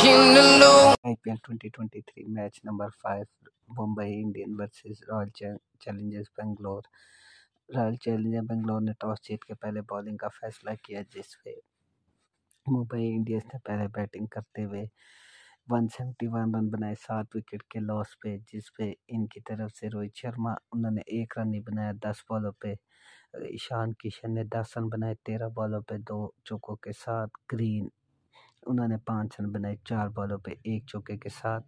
IPL 2023 match number five Mumbai Indian versus Royal Challengers Bangalore Royal Challenger Bangalore ने toss जीत के पहले bowling का फैसला किया जिसमें मुंबई इंडियंस ने पहले बैटिंग करते हुए 171 रन बनाए सात विकेट के लॉस पे जिस पे इनकी तरफ से रोहित शर्मा उन्होंने एक रन ही बनाया दस बॉलों पे ईशान किशन ने दस रन बनाए तेरह बॉलों पे दो चौकों के साथ ग्रीन उन्होंने पाँच रन बनाए चार बॉलों पर एक चौके के साथ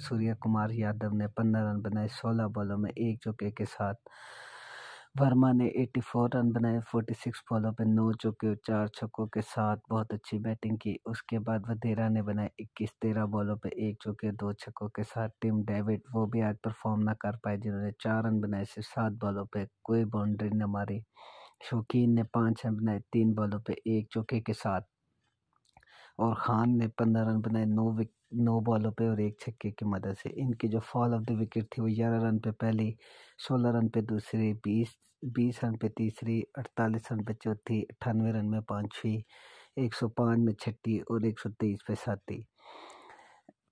सूर्य कुमार यादव ने पंद्रह रन बनाए सोलह बॉलों में एक चौके के साथ वर्मा ने 84 रन बनाए 46 बॉलों पर नौ चौके और चार छक्कों के साथ बहुत अच्छी बैटिंग की उसके बाद वधेरा ने बनाए 21 तेरह बॉलों पर एक चौके दो छक्कों के साथ टीम डेविड वो भी आज परफॉर्म ना कर पाए जिन्होंने चार रन बनाए सिर्फ सात बॉलों पर कोई बाउंड्री न मारी शौकीन ने पाँच रन बनाए तीन बॉलों पर एक चौके के साथ और ख़ान ने पंद्रह रन बनाए नौ विक नौ बॉलों पे और एक छक्के की मदद से इनकी जो फॉल ऑफ द विकेट थी वो ग्यारह रन पे पहली सोलह रन पे दूसरी बीस बीस रन पे तीसरी अड़तालीस रन पे चौथी अट्ठानवे रन में पाँचवीं एक सौ पाँच में छठी और एक सौ तेईस पे सातवीं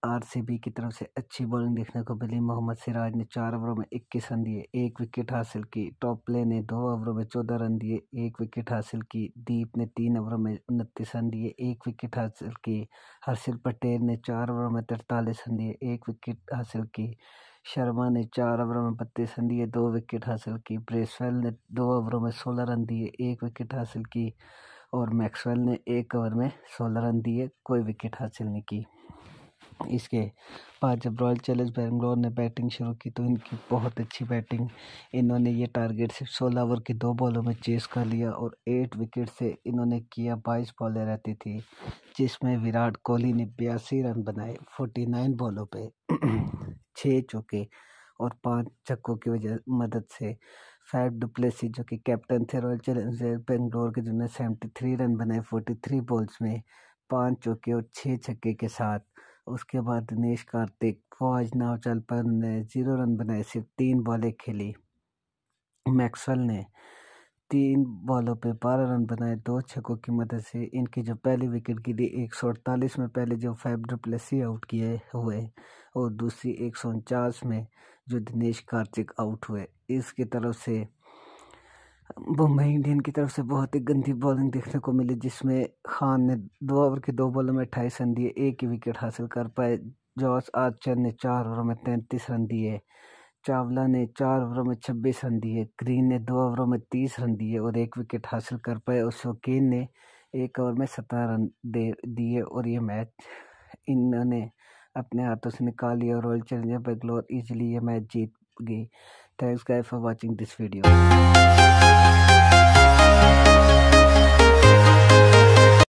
आरसीबी की तरफ से अच्छी बॉलिंग देखने को मिली मोहम्मद सिराज ने चार ओवरों में इक्कीस रन दिए एक विकेट हासिल की टॉपले ने दो ओवरों में चौदह रन दिए एक विकेट हासिल की दीप ने तीन ओवरों में उनतीस रन दिए एक विकेट हासिल की हर्षिल पटेल ने चार ओवरों में तिरतालीस रन दिए एक विकेट हासिल की शर्मा ने चार ओवरों में बत्तीस रन दिए दो विकेट हासिल की ब्रेसवेल ने दो ओवरों में सोलह रन दिए एक विकेट हासिल की और मैक्सवेल ने एक ओवर में सोलह रन दिए कोई विकेट हासिल नहीं की इसके बाद जब रॉयल चैलेंज बेंगलोर ने बैटिंग शुरू की तो इनकी बहुत अच्छी बैटिंग इन्होंने ये टारगेट सिर्फ सोलह ओवर की दो बॉलों में चेस कर लिया और एट विकेट से इन्होंने किया बाईस बॉलें रहती थी जिसमें विराट कोहली ने बयासी रन बनाए फोर्टी नाइन बॉलों पर छः चौके और पांच छक्कों की वजह मदद से फैट डुप्लेसी जो कि कैप्टन थे रॉयल चैलेंज बेंगलोर के जिन्होंने सेवेंटी थ्री रन बनाए फोर्टी थ्री बॉल्स में पाँच चौके और छः छक्के के साथ उसके बाद दिनेश कार्तिक फौज नाव चल पर ने जीरो रन बनाए सिर्फ तीन बॉलें खेली मैक्सवेल ने तीन बॉलों पे बारह रन बनाए दो छक्कों की मदद से इनकी जो पहली विकेट गिरी एक सौ अड़तालीस में पहले जो फाइव डुप्लेसी आउट किए हुए और दूसरी एक सौ उनचास में जो दिनेश कार्तिक आउट हुए इसकी तरफ से मुंबई इंडियन की तरफ से बहुत ही गंदी बॉलिंग देखने को मिली जिसमें खान ने दो ओवर के दो बॉलों में अट्ठाईस रन दिए एक ही विकेट हासिल कर पाए जॉर्ज आर्चर ने चार ओवरों में तैंतीस रन दिए चावला ने चार ओवरों में छब्बीस रन दिए ग्रीन ने दो ओवरों में तीस रन दिए और एक विकेट हासिल कर पाए और शौकीन ने एक ओवर में सत्रह रन दे दिए और ये मैच इन्होंने अपने हाथों से निकाल लिया और रॉयल चैलेंजर बेंगलोर इजीली ये मैच जीत गई thanks guys for watching this video